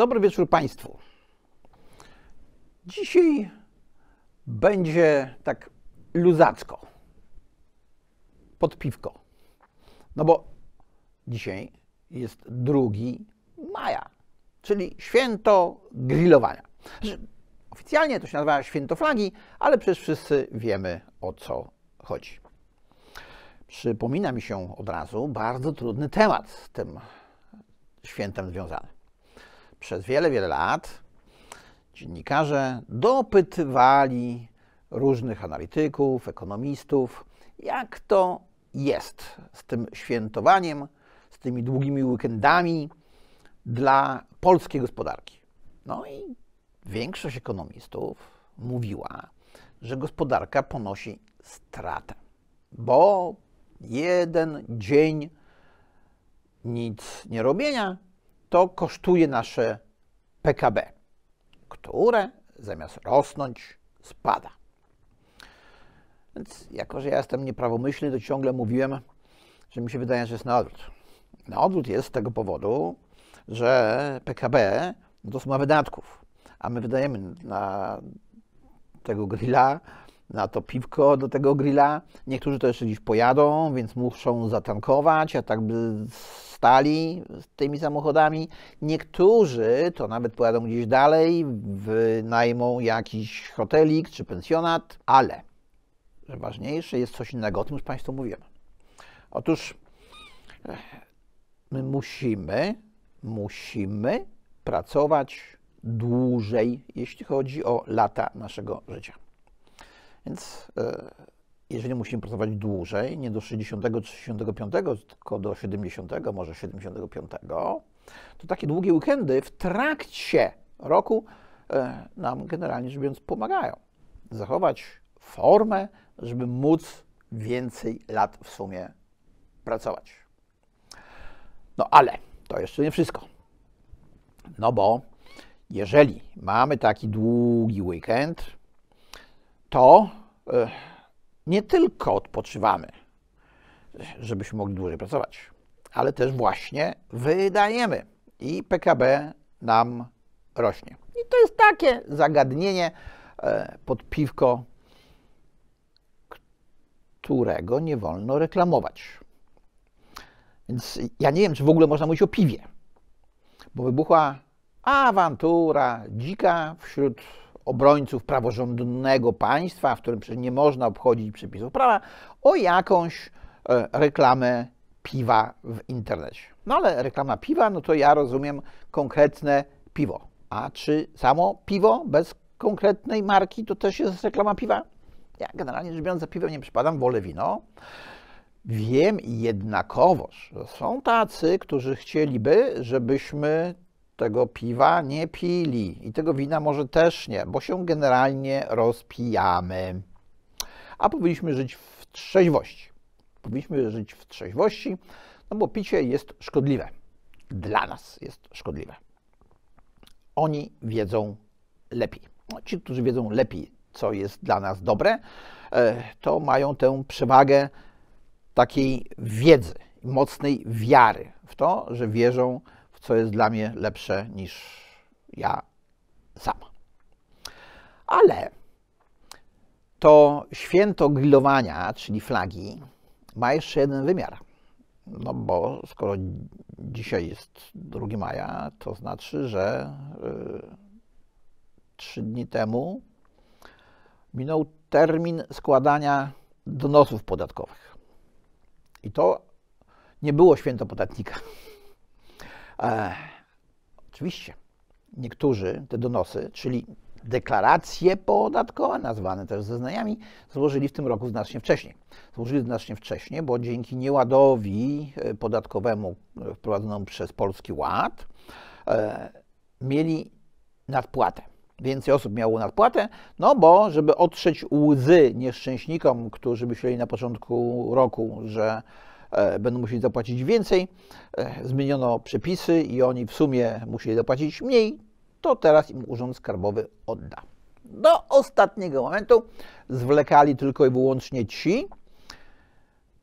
Dobry wieczór Państwu. Dzisiaj będzie tak luzacko, pod piwko. No bo dzisiaj jest 2 maja, czyli święto grillowania. Znaczy, oficjalnie to się nazywa święto flagi, ale przecież wszyscy wiemy o co chodzi. Przypomina mi się od razu bardzo trudny temat z tym świętem związany przez wiele, wiele lat dziennikarze dopytywali różnych analityków, ekonomistów, jak to jest z tym świętowaniem, z tymi długimi weekendami dla polskiej gospodarki. No i większość ekonomistów mówiła, że gospodarka ponosi stratę, bo jeden dzień nic nie robienia to kosztuje nasze PKB, które zamiast rosnąć, spada. Więc jako, że ja jestem nieprawomyślny, to ciągle mówiłem, że mi się wydaje, że jest na odwrót. Na odwrót jest z tego powodu, że PKB no to suma wydatków, a my wydajemy na tego grilla na to piwko do tego grilla. Niektórzy to jeszcze gdzieś pojadą, więc muszą zatankować, a tak by stali z tymi samochodami. Niektórzy to nawet pojadą gdzieś dalej, wynajmą jakiś hotelik czy pensjonat, ale że ważniejsze jest coś innego, o tym już Państwu mówiłem. Otóż my musimy, musimy pracować dłużej, jeśli chodzi o lata naszego życia. Więc e, jeżeli musimy pracować dłużej, nie do 60 65, tylko do 70, może 75, to takie długie weekendy w trakcie roku e, nam generalnie rzecz biorąc pomagają zachować formę, żeby móc więcej lat w sumie pracować. No ale to jeszcze nie wszystko. No bo jeżeli mamy taki długi weekend, to e, nie tylko odpoczywamy, żebyśmy mogli dłużej pracować, ale też właśnie wydajemy i PKB nam rośnie. I to jest takie zagadnienie e, pod piwko, którego nie wolno reklamować. Więc ja nie wiem, czy w ogóle można mówić o piwie, bo wybuchła awantura dzika wśród obrońców praworządnego państwa, w którym nie można obchodzić przepisów prawa, o jakąś e, reklamę piwa w internecie. No ale reklama piwa, no to ja rozumiem konkretne piwo. A czy samo piwo bez konkretnej marki to też jest reklama piwa? Ja generalnie rzecz biorąc za piwem nie przypadam, wolę wino. Wiem jednakowoż, że są tacy, którzy chcieliby, żebyśmy tego piwa nie pili i tego wina może też nie, bo się generalnie rozpijamy. A powinniśmy żyć w trzeźwości. Powinniśmy żyć w trzeźwości, no bo picie jest szkodliwe. Dla nas jest szkodliwe. Oni wiedzą lepiej. No, ci, którzy wiedzą lepiej, co jest dla nas dobre, e, to mają tę przewagę takiej wiedzy, mocnej wiary w to, że wierzą, co jest dla mnie lepsze niż ja sama. Ale to święto grillowania, czyli flagi, ma jeszcze jeden wymiar. No bo skoro dzisiaj jest 2 maja, to znaczy, że y, trzy dni temu minął termin składania donosów podatkowych. I to nie było święto podatnika. E, oczywiście niektórzy te donosy, czyli deklaracje podatkowe, nazwane też zeznaniami, złożyli w tym roku znacznie wcześniej. Złożyli znacznie wcześniej, bo dzięki nieładowi e, podatkowemu e, wprowadzonemu przez Polski Ład e, mieli nadpłatę. Więcej osób miało nadpłatę, no bo żeby otrzeć łzy nieszczęśnikom, którzy myśleli na początku roku, że E, będą musieli zapłacić więcej. E, zmieniono przepisy i oni w sumie musieli zapłacić mniej, to teraz im Urząd Skarbowy odda. Do ostatniego momentu zwlekali tylko i wyłącznie ci,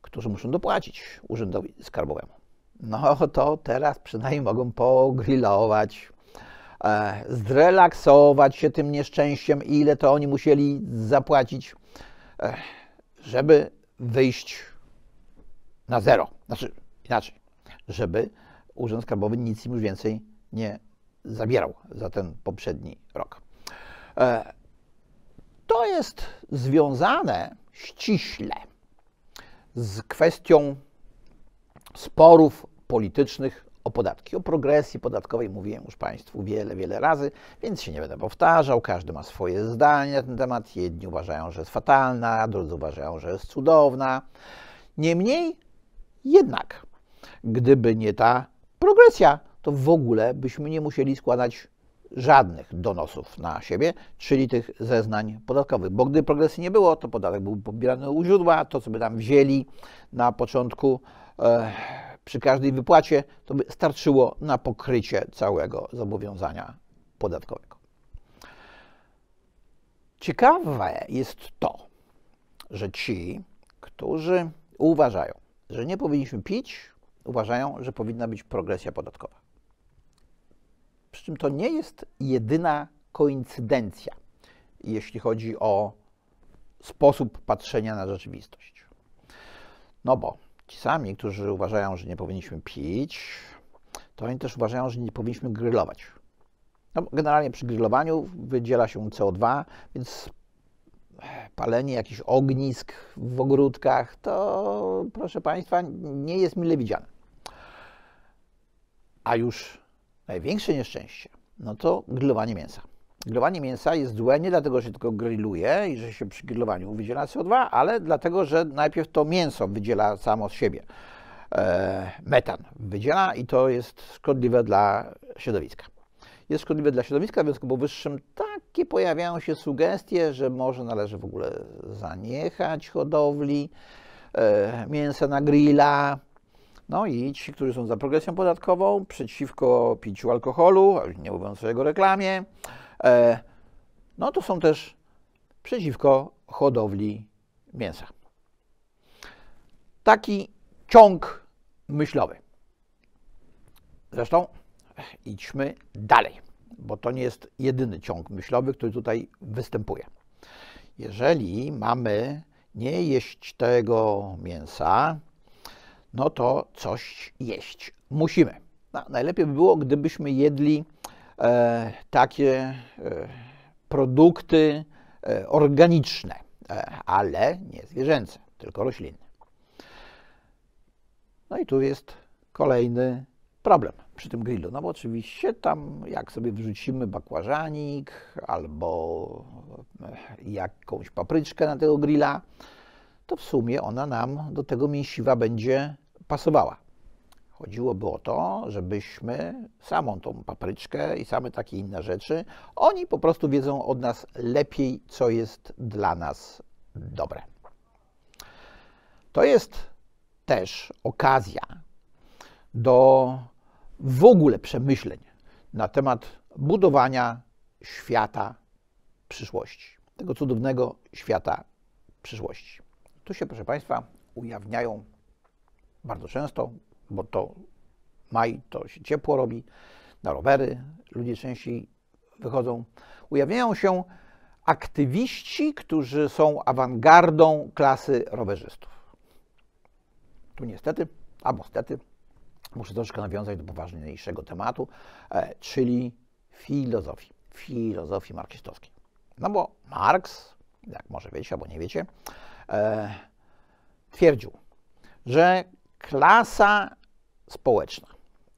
którzy muszą dopłacić Urzędowi Skarbowemu. No to teraz przynajmniej mogą pogrillować, e, zrelaksować się tym nieszczęściem, ile to oni musieli zapłacić, żeby wyjść na zero. Znaczy inaczej, żeby Urząd Skarbowy nic im już więcej nie zabierał za ten poprzedni rok. E, to jest związane ściśle z kwestią sporów politycznych o podatki. O progresji podatkowej mówiłem już Państwu wiele, wiele razy, więc się nie będę powtarzał. Każdy ma swoje zdanie na ten temat. Jedni uważają, że jest fatalna, drudzy uważają, że jest cudowna. Niemniej jednak gdyby nie ta progresja, to w ogóle byśmy nie musieli składać żadnych donosów na siebie, czyli tych zeznań podatkowych. Bo gdy progresji nie było, to podatek był pobierany u źródła, to co by tam wzięli na początku e, przy każdej wypłacie, to by starczyło na pokrycie całego zobowiązania podatkowego. Ciekawe jest to, że ci, którzy uważają, że nie powinniśmy pić, uważają, że powinna być progresja podatkowa. Przy czym to nie jest jedyna koincydencja, jeśli chodzi o sposób patrzenia na rzeczywistość. No bo ci sami, którzy uważają, że nie powinniśmy pić, to oni też uważają, że nie powinniśmy grillować. No, generalnie przy grillowaniu wydziela się CO2, więc palenie jakichś ognisk w ogródkach, to proszę Państwa, nie jest mile widziane. A już największe nieszczęście, no to grillowanie mięsa. Grillowanie mięsa jest złe nie dlatego, że się tylko grilluje i że się przy grillowaniu wydziela CO2, ale dlatego, że najpierw to mięso wydziela samo z siebie. E, metan wydziela i to jest szkodliwe dla środowiska. Jest szkodliwe dla środowiska, w związku z powyższym ta Wszystkie pojawiają się sugestie, że może należy w ogóle zaniechać hodowli e, mięsa na grilla. No i ci, którzy są za progresją podatkową, przeciwko piciu alkoholu, a już nie mówiąc o jego reklamie, e, no to są też przeciwko hodowli mięsa. Taki ciąg myślowy. Zresztą e, idźmy dalej bo to nie jest jedyny ciąg myślowy, który tutaj występuje. Jeżeli mamy nie jeść tego mięsa, no to coś jeść musimy. No, najlepiej by było, gdybyśmy jedli e, takie e, produkty e, organiczne, e, ale nie zwierzęce, tylko roślinne. No i tu jest kolejny problem przy tym grillu. No bo oczywiście tam, jak sobie wrzucimy bakłażanik albo e, jakąś papryczkę na tego grilla, to w sumie ona nam do tego mięsiwa będzie pasowała. Chodziłoby o to, żebyśmy samą tą papryczkę i same takie inne rzeczy, oni po prostu wiedzą od nas lepiej, co jest dla nas dobre. To jest też okazja do w ogóle przemyśleń na temat budowania świata przyszłości, tego cudownego świata przyszłości. Tu się, proszę Państwa, ujawniają bardzo często, bo to maj, to się ciepło robi, na rowery ludzie częściej wychodzą. Ujawniają się aktywiści, którzy są awangardą klasy rowerzystów. Tu niestety, albo stety, muszę troszkę nawiązać do poważniejszego tematu, e, czyli filozofii, filozofii marksistowskiej. No bo Marx, jak może wiecie albo nie wiecie, e, twierdził, że klasa społeczna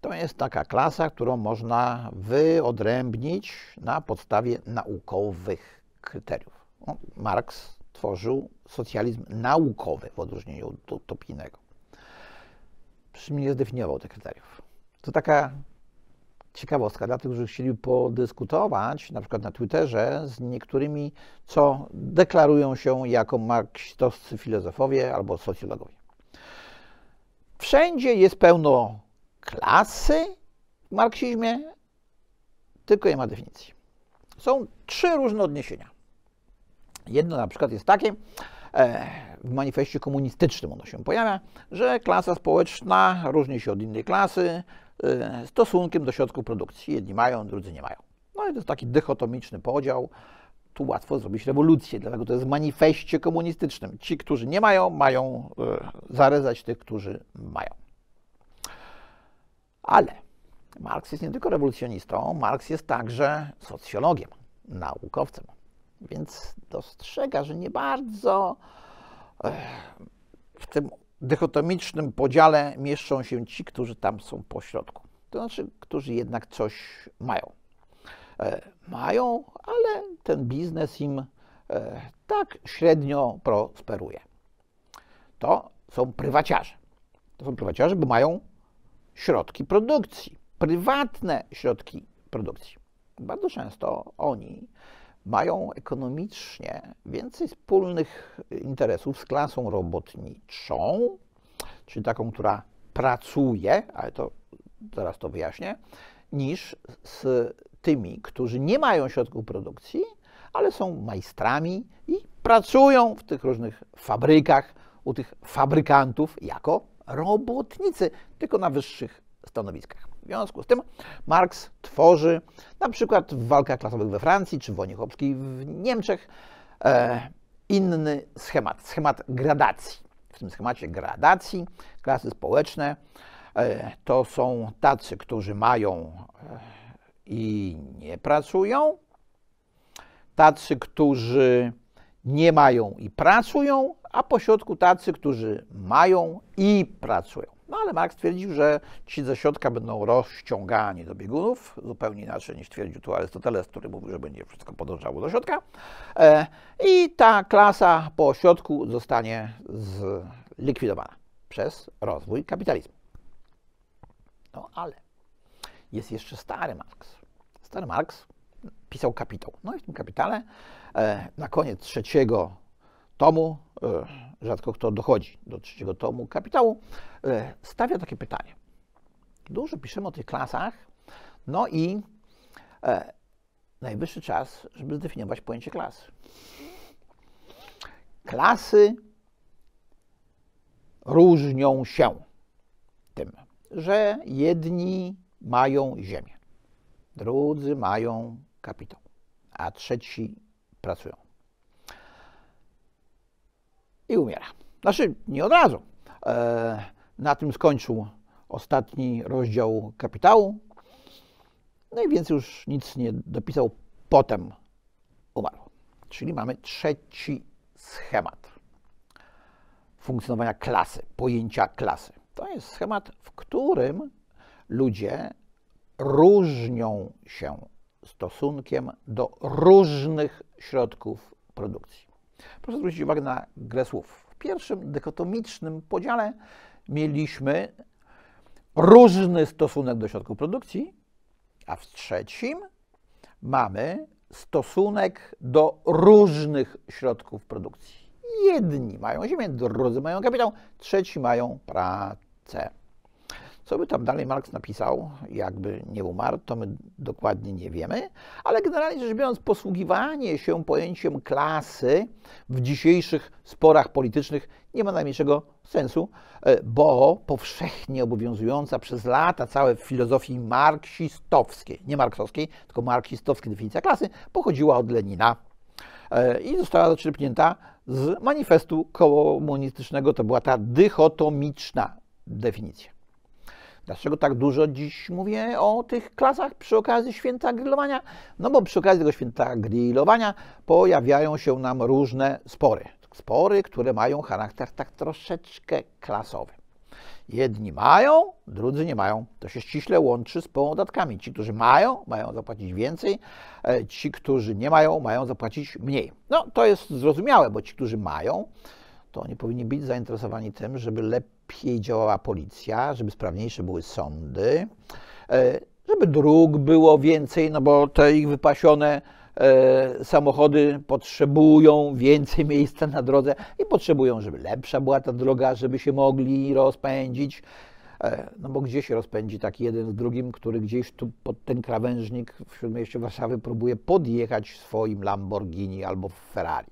to jest taka klasa, którą można wyodrębnić na podstawie naukowych kryteriów. No, Marx tworzył socjalizm naukowy w odróżnieniu od utopijnego przy mnie nie zdefiniował tych kryteriów. To taka ciekawostka dla tych, którzy chcieli podyskutować, na przykład na Twitterze, z niektórymi, co deklarują się jako marksistowscy filozofowie albo socjologowie. Wszędzie jest pełno klasy w marksizmie, tylko nie ma definicji. Są trzy różne odniesienia. Jedno na przykład jest takie, e, w manifestie komunistycznym ono się pojawia, że klasa społeczna różni się od innej klasy y, stosunkiem do środków produkcji. Jedni mają, drudzy nie mają. No i to jest taki dychotomiczny podział. Tu łatwo zrobić rewolucję, dlatego to jest w manifestie komunistycznym. Ci, którzy nie mają, mają y, zarezać tych, którzy mają. Ale Marx jest nie tylko rewolucjonistą, Marx jest także socjologiem, naukowcem. Więc dostrzega, że nie bardzo w tym dychotomicznym podziale mieszczą się ci, którzy tam są pośrodku. To znaczy, którzy jednak coś mają. E, mają, ale ten biznes im e, tak średnio prosperuje. To są prywaciarze. To są prywaciarze, bo mają środki produkcji, prywatne środki produkcji. Bardzo często oni mają ekonomicznie więcej wspólnych interesów z klasą robotniczą, czyli taką, która pracuje, ale to zaraz to wyjaśnię, niż z tymi, którzy nie mają środków produkcji, ale są majstrami i pracują w tych różnych fabrykach, u tych fabrykantów jako robotnicy, tylko na wyższych stanowiskach. W związku z tym Marx tworzy na przykład w walkach klasowych we Francji czy w wojnie chłopskiej w Niemczech e, inny schemat, schemat gradacji. W tym schemacie gradacji klasy społeczne e, to są tacy, którzy mają e, i nie pracują, tacy, którzy nie mają i pracują, a pośrodku tacy, którzy mają i pracują. No ale Marx twierdził, że ci ze środka będą rozciągani do biegunów, zupełnie inaczej niż twierdził tu Arystoteles, który mówił, że będzie wszystko podążało do środka. E, I ta klasa po środku zostanie zlikwidowana przez rozwój kapitalizmu. No ale jest jeszcze stary Marx. Stary Marx pisał kapitał. No i w tym kapitale e, na koniec trzeciego tomu e, rzadko kto dochodzi do trzeciego tomu kapitału, e, stawia takie pytanie. Dużo piszemy o tych klasach, no i e, najwyższy czas, żeby zdefiniować pojęcie klasy. Klasy różnią się tym, że jedni mają ziemię, drudzy mają kapitał, a trzeci pracują i umiera. Znaczy, nie od razu. E, na tym skończył ostatni rozdział kapitału. No i więc już nic nie dopisał. Potem umarł. Czyli mamy trzeci schemat funkcjonowania klasy, pojęcia klasy. To jest schemat, w którym ludzie różnią się stosunkiem do różnych środków produkcji. Proszę zwrócić uwagę na grę słów. W pierwszym dykotomicznym podziale mieliśmy różny stosunek do środków produkcji, a w trzecim mamy stosunek do różnych środków produkcji. Jedni mają ziemię, drudzy mają kapitał, trzeci mają pracę. Co by tam dalej Marx napisał, jakby nie umarł, to my dokładnie nie wiemy, ale generalnie rzecz biorąc, posługiwanie się pojęciem klasy w dzisiejszych sporach politycznych nie ma najmniejszego sensu, e, bo powszechnie obowiązująca przez lata całe w filozofii marksistowskiej, nie marksowskiej, tylko marksistowskiej definicja klasy, pochodziła od Lenina e, i została zaczerpnięta z manifestu komunistycznego. To była ta dychotomiczna definicja. Dlaczego tak dużo dziś mówię o tych klasach przy okazji święta grillowania? No bo przy okazji tego święta grillowania pojawiają się nam różne spory. Spory, które mają charakter tak troszeczkę klasowy. Jedni mają, drudzy nie mają. To się ściśle łączy z podatkami. Ci, którzy mają, mają zapłacić więcej, e, ci, którzy nie mają, mają zapłacić mniej. No to jest zrozumiałe, bo ci, którzy mają, to oni powinni być zainteresowani tym, żeby lepiej lepiej działała policja, żeby sprawniejsze były sądy, e, żeby dróg było więcej, no bo te ich wypasione e, samochody potrzebują więcej miejsca na drodze i potrzebują, żeby lepsza była ta droga, żeby się mogli rozpędzić. E, no bo gdzie się rozpędzi taki jeden z drugim, który gdzieś tu pod ten krawężnik w śródmieściu Warszawy próbuje podjechać swoim Lamborghini albo Ferrari.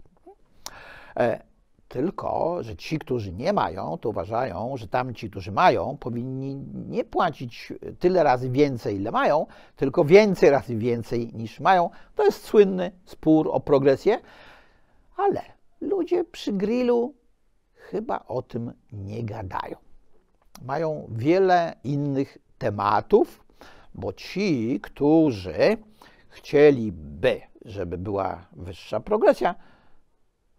Tylko, że ci, którzy nie mają, to uważają, że tamci, którzy mają, powinni nie płacić tyle razy więcej, ile mają, tylko więcej razy więcej niż mają. To jest słynny spór o progresję, ale ludzie przy grillu chyba o tym nie gadają. Mają wiele innych tematów, bo ci, którzy chcieliby, żeby była wyższa progresja,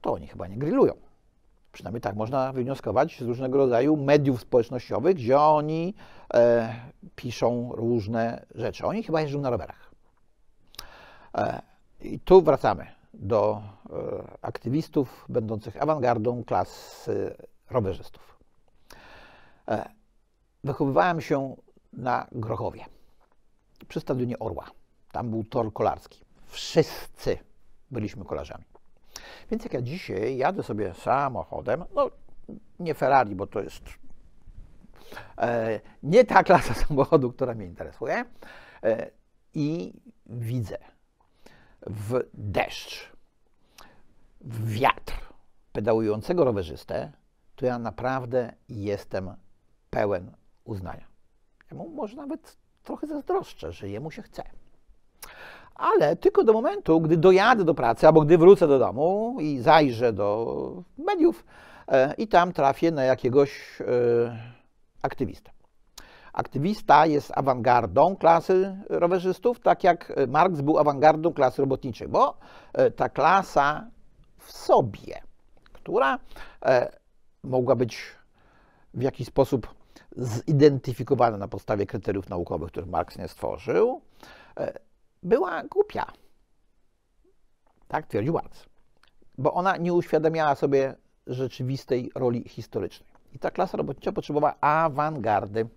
to oni chyba nie grillują. Przynajmniej tak można wywnioskować z różnego rodzaju mediów społecznościowych, gdzie oni e, piszą różne rzeczy. Oni chyba jeżdżą na rowerach. E, I tu wracamy do e, aktywistów będących awangardą klasy e, rowerzystów. E, wychowywałem się na Grochowie, przy stadionie Orła. Tam był tor kolarski. Wszyscy byliśmy kolarzami. Więc jak ja dzisiaj jadę sobie samochodem, no nie Ferrari, bo to jest e, nie ta klasa samochodu, która mnie interesuje, e, i widzę w deszcz, w wiatr pedałującego rowerzystę, to ja naprawdę jestem pełen uznania. Ja mu może nawet trochę zazdroszczę, że jemu się chce ale tylko do momentu, gdy dojadę do pracy albo gdy wrócę do domu i zajrzę do mediów e, i tam trafię na jakiegoś e, aktywistę. Aktywista jest awangardą klasy rowerzystów, tak jak Marx był awangardą klasy robotniczej, bo e, ta klasa w sobie, która mogła być w jakiś sposób zidentyfikowana na podstawie kryteriów naukowych, których Marx nie stworzył, była głupia. Tak twierdził Marx, Bo ona nie uświadamiała sobie rzeczywistej roli historycznej. I ta klasa robotnicza potrzebowała awangardy.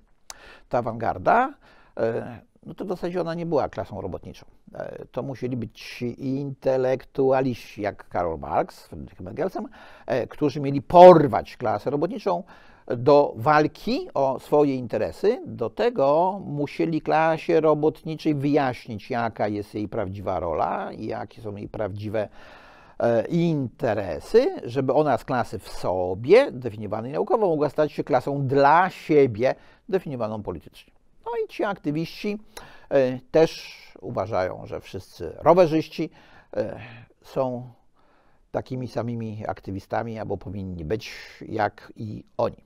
Ta awangarda, e, no to w zasadzie ona nie była klasą robotniczą. E, to musieli być intelektualiści jak Karol Marx z Friedrichem Engelsem, e, którzy mieli porwać klasę robotniczą, do walki o swoje interesy, do tego musieli klasie robotniczej wyjaśnić, jaka jest jej prawdziwa rola i jakie są jej prawdziwe e, interesy, żeby ona z klasy w sobie, definiowanej naukowo, mogła stać się klasą dla siebie, definiowaną politycznie. No i ci aktywiści e, też uważają, że wszyscy rowerzyści e, są takimi samymi aktywistami albo powinni być jak i oni.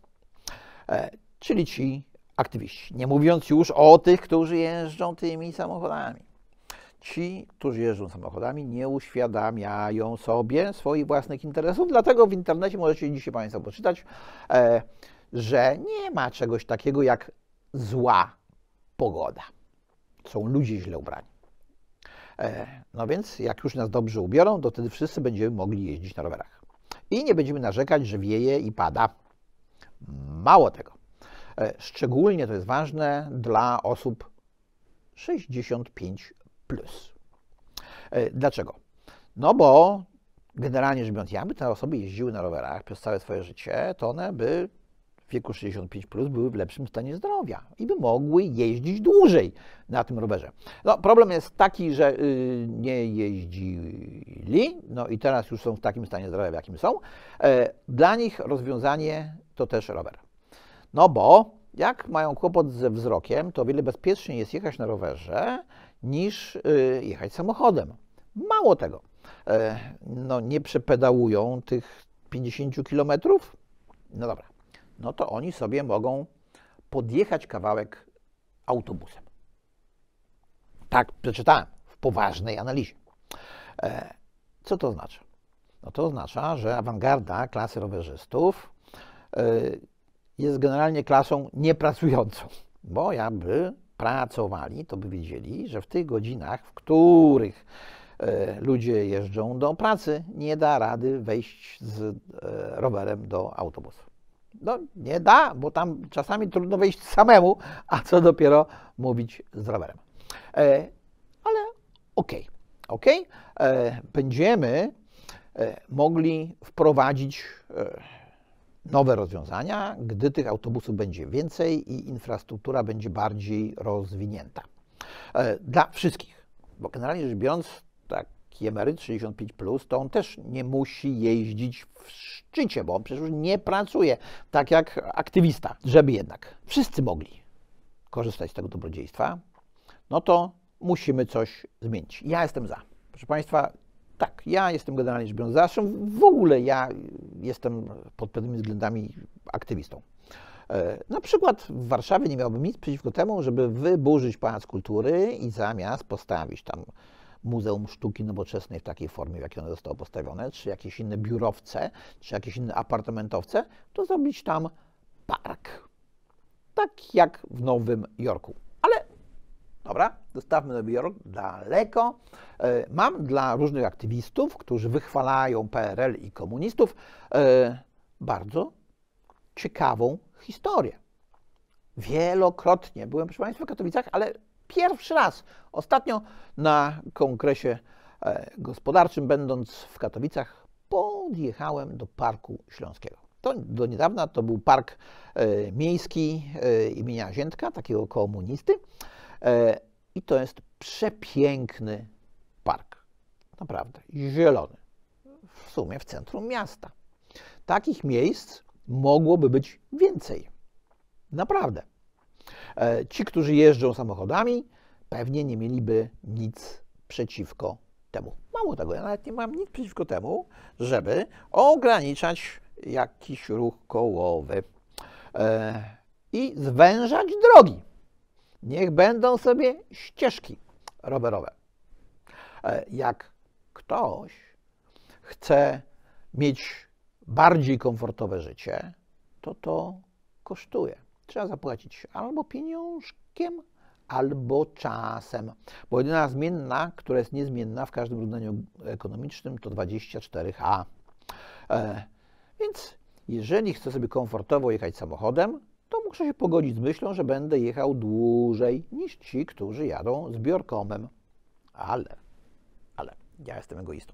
E, czyli ci aktywiści. Nie mówiąc już o tych, którzy jeżdżą tymi samochodami. Ci, którzy jeżdżą samochodami, nie uświadamiają sobie swoich własnych interesów, dlatego w internecie możecie dzisiaj Państwo poczytać, e, że nie ma czegoś takiego jak zła pogoda. Są ludzie źle ubrani. E, no więc, jak już nas dobrze ubiorą, to wtedy wszyscy będziemy mogli jeździć na rowerach. I nie będziemy narzekać, że wieje i pada. Mało tego, e, szczególnie to jest ważne dla osób 65. Plus. E, dlaczego? No bo generalnie rzecz biorąc, jakby te osoby jeździły na rowerach przez całe swoje życie, to one by w wieku 65 plus były w lepszym stanie zdrowia i by mogły jeździć dłużej na tym rowerze. No, problem jest taki, że y, nie jeździli, no i teraz już są w takim stanie zdrowia, w jakim są. E, dla nich rozwiązanie to też rower. No bo jak mają kłopot ze wzrokiem, to o wiele bezpieczniej jest jechać na rowerze niż y, jechać samochodem. Mało tego, e, no nie przepedałują tych 50 kilometrów. No dobra, no to oni sobie mogą podjechać kawałek autobusem. Tak przeczytałem w poważnej analizie. E, co to oznacza? No to oznacza, że awangarda klasy rowerzystów e, jest generalnie klasą niepracującą, bo jakby pracowali, to by wiedzieli, że w tych godzinach, w których e, ludzie jeżdżą do pracy, nie da rady wejść z rowerem do autobusu. No nie da, bo tam czasami trudno wejść samemu, a co dopiero mówić z rowerem. E, ale okej, okay, okay, e, będziemy e, mogli wprowadzić nowe rozwiązania, gdy tych autobusów będzie więcej i infrastruktura będzie bardziej rozwinięta. Dla wszystkich, bo generalnie rzecz biorąc, tak taki emeryt 65, plus, to on też nie musi jeździć w szczycie, bo on przecież nie pracuje tak jak aktywista, żeby jednak wszyscy mogli korzystać z tego dobrodziejstwa, no to musimy coś zmienić. Ja jestem za. Proszę Państwa, tak, ja jestem generalnie rzecz biorąc za. W ogóle ja jestem pod pewnymi względami aktywistą. E, na przykład w Warszawie nie miałbym nic przeciwko temu, żeby wyburzyć Pałac Kultury i zamiast postawić tam Muzeum Sztuki Nowoczesnej w takiej formie, w jakiej ono zostało postawione, czy jakieś inne biurowce, czy jakieś inne apartamentowce, to zrobić tam park. Tak jak w Nowym Jorku. Ale dobra, zostawmy Nowy Jork daleko. E, mam dla różnych aktywistów, którzy wychwalają PRL i komunistów, e, bardzo ciekawą historię. Wielokrotnie byłem, proszę Państwa, w Katowicach, ale Pierwszy raz. Ostatnio na kongresie e, gospodarczym, będąc w Katowicach, podjechałem do Parku Śląskiego. To do niedawna to był park e, miejski e, imienia Ziętka, takiego komunisty. I to jest przepiękny park. Naprawdę, zielony. W sumie w centrum miasta. Takich miejsc mogłoby być więcej. Naprawdę. E, ci, którzy jeżdżą samochodami, pewnie nie mieliby nic przeciwko temu. Mało tego, ja nawet nie mam nic przeciwko temu, żeby ograniczać jakiś ruch kołowy e, i zwężać drogi. Niech będą sobie ścieżki rowerowe. E, jak ktoś chce mieć bardziej komfortowe życie, to to kosztuje trzeba zapłacić albo pieniążkiem, albo czasem. Bo jedyna zmienna, która jest niezmienna w każdym równaniu ekonomicznym, to 24H. E, więc jeżeli chcę sobie komfortowo jechać samochodem, to muszę się pogodzić z myślą, że będę jechał dłużej niż ci, którzy jadą zbiorkomem. Ale, ale, ja jestem egoistą.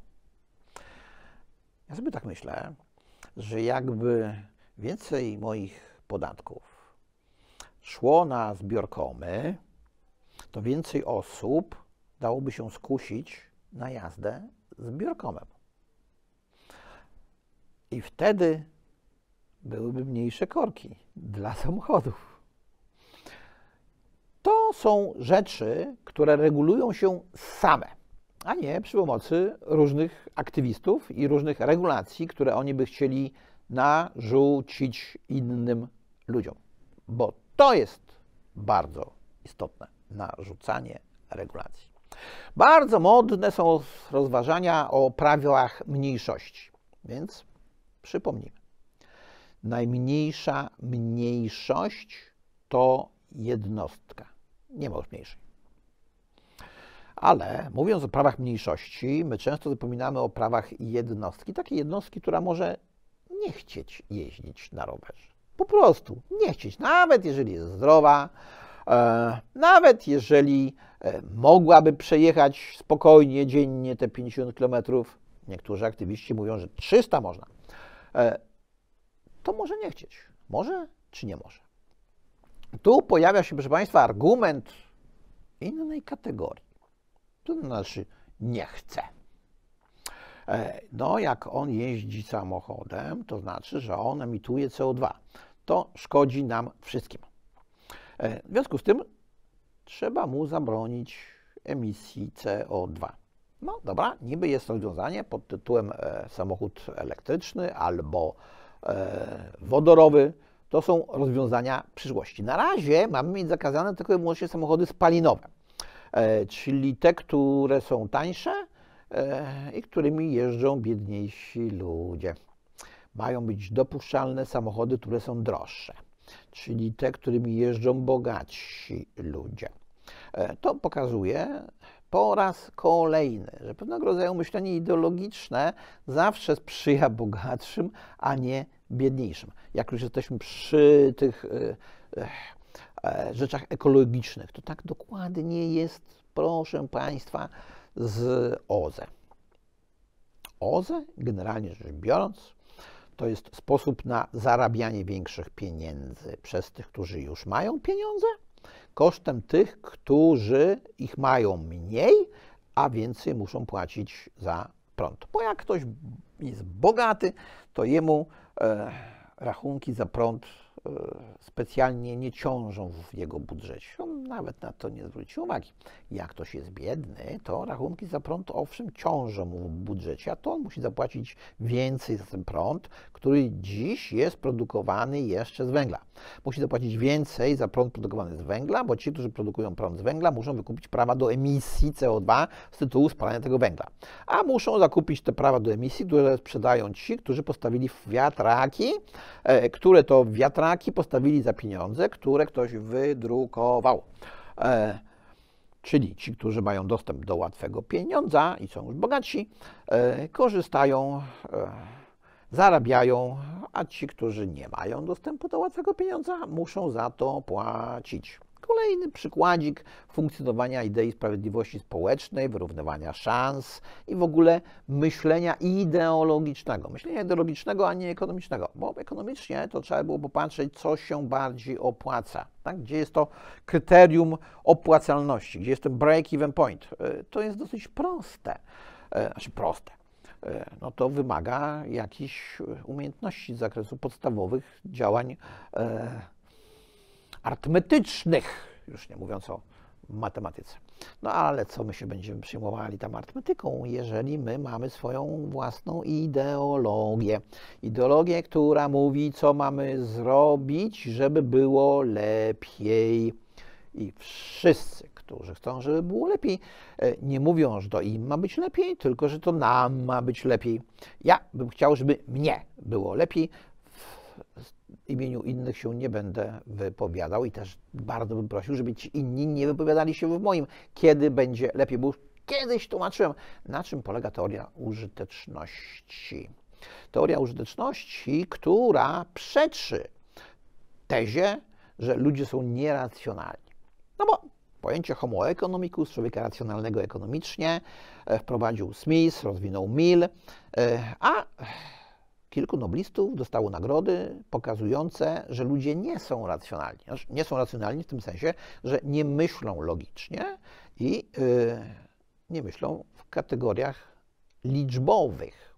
Ja sobie tak myślę, że jakby więcej moich podatków szło na zbiorkomy, to więcej osób dałoby się skusić na jazdę zbiorkomem. I wtedy byłyby mniejsze korki dla samochodów. To są rzeczy, które regulują się same, a nie przy pomocy różnych aktywistów i różnych regulacji, które oni by chcieli narzucić innym ludziom. Bo to jest bardzo istotne narzucanie regulacji. Bardzo modne są rozważania o prawach mniejszości, więc przypomnijmy. Najmniejsza mniejszość to jednostka. Nie ma już mniejszej. Ale mówiąc o prawach mniejszości, my często zapominamy o prawach jednostki, takiej jednostki, która może nie chcieć jeździć na rowerze. Po prostu nie chcieć, nawet jeżeli jest zdrowa, e, nawet jeżeli e, mogłaby przejechać spokojnie dziennie te 50 km, niektórzy aktywiści mówią, że 300 można, e, to może nie chcieć. Może czy nie może? Tu pojawia się, proszę Państwa, argument innej kategorii. To znaczy nie chce. No, jak on jeździ samochodem, to znaczy, że on emituje CO2 to szkodzi nam wszystkim. E, w związku z tym trzeba mu zabronić emisji CO2. No dobra, niby jest rozwiązanie pod tytułem e, samochód elektryczny albo e, wodorowy. To są rozwiązania przyszłości. Na razie mamy mieć zakazane tylko i wyłącznie samochody spalinowe, czyli te, które są tańsze i którymi jeżdżą biedniejsi ludzie mają być dopuszczalne samochody, które są droższe, czyli te, którymi jeżdżą bogatsi ludzie. E, to pokazuje po raz kolejny, że pewnego rodzaju myślenie ideologiczne zawsze sprzyja bogatszym, a nie biedniejszym. Jak już jesteśmy przy tych e, e, rzeczach ekologicznych, to tak dokładnie jest, proszę Państwa, z OZE. OZE, generalnie rzecz biorąc, to jest sposób na zarabianie większych pieniędzy przez tych, którzy już mają pieniądze, kosztem tych, którzy ich mają mniej, a więcej muszą płacić za prąd. Bo jak ktoś jest bogaty, to jemu e, rachunki za prąd E, specjalnie nie ciążą w jego budżecie. On nawet na to nie zwrócił uwagi. Jak ktoś jest biedny, to rachunki za prąd owszem ciążą mu w budżecie, a to on musi zapłacić więcej za ten prąd, który dziś jest produkowany jeszcze z węgla. Musi zapłacić więcej za prąd produkowany z węgla, bo ci, którzy produkują prąd z węgla, muszą wykupić prawa do emisji CO2 z tytułu spalania tego węgla. A muszą zakupić te prawa do emisji, które sprzedają ci, którzy postawili wiatraki, e, które to wiatraki znaki postawili za pieniądze, które ktoś wydrukował. E, czyli ci, którzy mają dostęp do łatwego pieniądza i są już bogaci, e, korzystają, e, zarabiają, a ci, którzy nie mają dostępu do łatwego pieniądza, muszą za to płacić. Kolejny przykładzik funkcjonowania idei sprawiedliwości społecznej, wyrównywania szans i w ogóle myślenia ideologicznego. Myślenia ideologicznego, a nie ekonomicznego, bo ekonomicznie to trzeba było popatrzeć, co się bardziej opłaca. Tak? Gdzie jest to kryterium opłacalności, gdzie jest ten break-even point. E, to jest dosyć proste, e, znaczy proste e, no to wymaga jakichś umiejętności z zakresu podstawowych działań Artymetycznych, już nie mówiąc o matematyce. No ale co my się będziemy przyjmowali tam artymetyką, jeżeli my mamy swoją własną ideologię. Ideologię, która mówi, co mamy zrobić, żeby było lepiej. I wszyscy, którzy chcą, żeby było lepiej, e, nie mówią, że to im ma być lepiej, tylko że to nam ma być lepiej. Ja bym chciał, żeby mnie było lepiej, w imieniu innych się nie będę wypowiadał i też bardzo bym prosił, żeby ci inni nie wypowiadali się w moim, kiedy będzie lepiej, bo już kiedyś tłumaczyłem, na czym polega teoria użyteczności. Teoria użyteczności, która przeczy tezie, że ludzie są nieracjonalni. No bo pojęcie homo economicus, człowieka racjonalnego ekonomicznie, e, wprowadził Smith, rozwinął Mill, e, a kilku noblistów dostało nagrody pokazujące, że ludzie nie są racjonalni. Znaczy nie są racjonalni w tym sensie, że nie myślą logicznie i y, nie myślą w kategoriach liczbowych,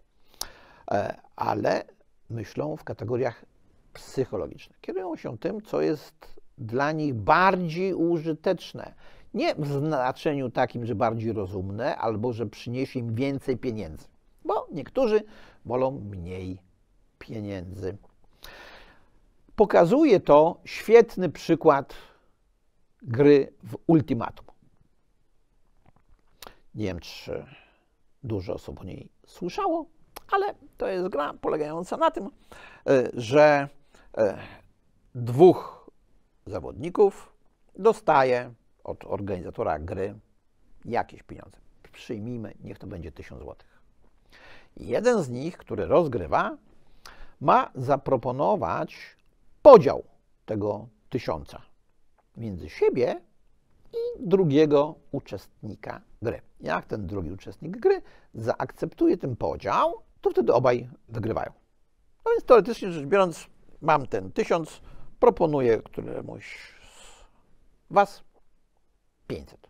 e, ale myślą w kategoriach psychologicznych. Kierują się tym, co jest dla nich bardziej użyteczne. Nie w znaczeniu takim, że bardziej rozumne albo że przyniesie im więcej pieniędzy bo niektórzy wolą mniej pieniędzy. Pokazuje to świetny przykład gry w ultimatum. Nie wiem, czy dużo osób o niej słyszało, ale to jest gra polegająca na tym, e, że e, dwóch zawodników dostaje od organizatora gry jakieś pieniądze. Przyjmijmy, niech to będzie 1000 zł. Jeden z nich, który rozgrywa, ma zaproponować podział tego tysiąca między siebie i drugiego uczestnika gry. Jak ten drugi uczestnik gry zaakceptuje ten podział, to wtedy obaj wygrywają. No więc teoretycznie rzecz biorąc, mam ten tysiąc, proponuję któremuś z Was 500.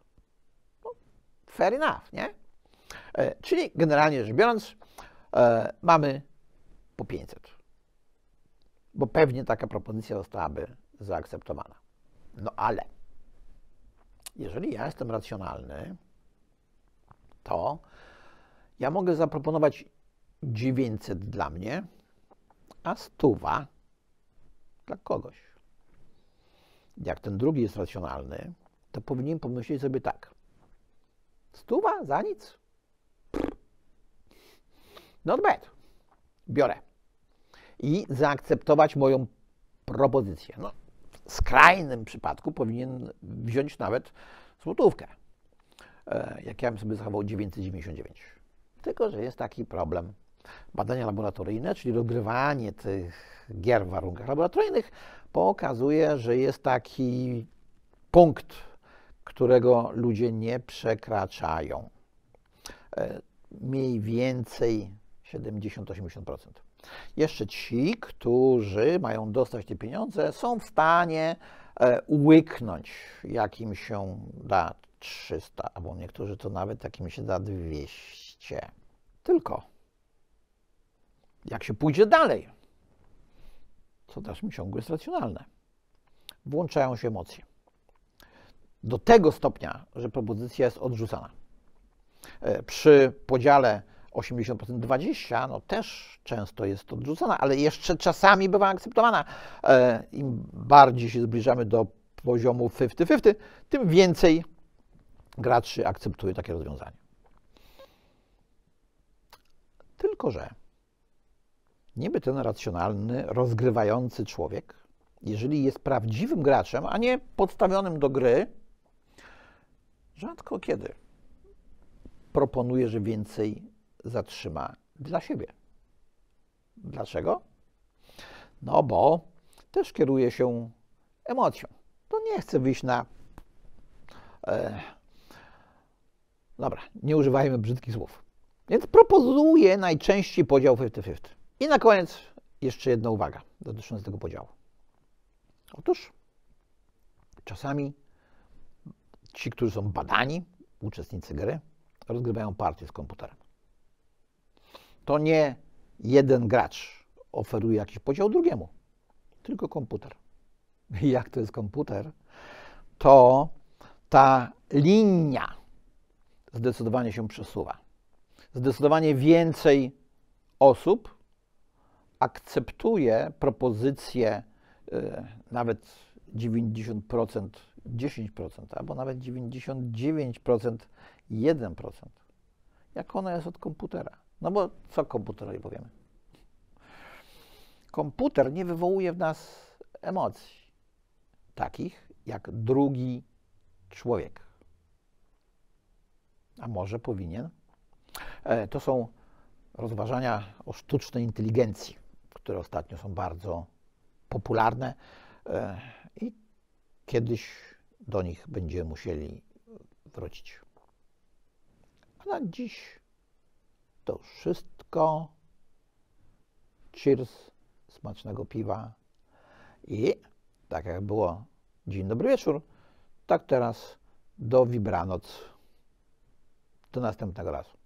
No, fair enough, nie? E, czyli generalnie rzecz biorąc, E, mamy po 500. Bo pewnie taka propozycja zostałaby zaakceptowana. No ale jeżeli ja jestem racjonalny, to ja mogę zaproponować 900 dla mnie, a stuwa dla kogoś. Jak ten drugi jest racjonalny, to powinien pomyśleć sobie tak. Stuwa za nic. Not bad. Biorę. I zaakceptować moją propozycję. No, w skrajnym przypadku powinien wziąć nawet złotówkę. E, jak ja bym sobie zachował 999. Tylko, że jest taki problem. Badania laboratoryjne, czyli dogrywanie tych gier w warunkach laboratoryjnych, pokazuje, że jest taki punkt, którego ludzie nie przekraczają. E, mniej więcej 70-80%. Jeszcze ci, którzy mają dostać te pieniądze, są w stanie e, łyknąć, jakim się da 300, albo niektórzy to nawet jakim się da 200. Tylko jak się pójdzie dalej, co w dalszym ciągu jest racjonalne, włączają się emocje. Do tego stopnia, że propozycja jest odrzucana. E, przy podziale 80%, 20%, no też często jest odrzucana, ale jeszcze czasami bywa akceptowana. E, Im bardziej się zbliżamy do poziomu 50-50, tym więcej graczy akceptuje takie rozwiązanie. Tylko, że niby ten racjonalny, rozgrywający człowiek, jeżeli jest prawdziwym graczem, a nie podstawionym do gry, rzadko kiedy proponuje, że więcej zatrzyma dla siebie. Dlaczego? No bo też kieruje się emocją. To nie chce wyjść na. E, dobra, nie używajmy brzydkich słów. Więc proponuję najczęściej podział 50-50. I na koniec jeszcze jedna uwaga dotycząca tego podziału. Otóż czasami ci, którzy są badani, uczestnicy gry, rozgrywają partię z komputerem. To nie jeden gracz oferuje jakiś podział drugiemu, tylko komputer. jak to jest komputer, to ta linia zdecydowanie się przesuwa. Zdecydowanie więcej osób akceptuje propozycję y, nawet 90%, 10%, albo nawet 99%, 1%, jak ona jest od komputera. No bo co komputerowi powiemy? Komputer nie wywołuje w nas emocji, takich jak drugi człowiek. A może powinien? E, to są rozważania o sztucznej inteligencji, które ostatnio są bardzo popularne e, i kiedyś do nich będziemy musieli wrócić. A na dziś to wszystko. Cheers, smacznego piwa. I tak jak było dzień dobry wieczór, tak teraz do Wibranoc. Do następnego razu.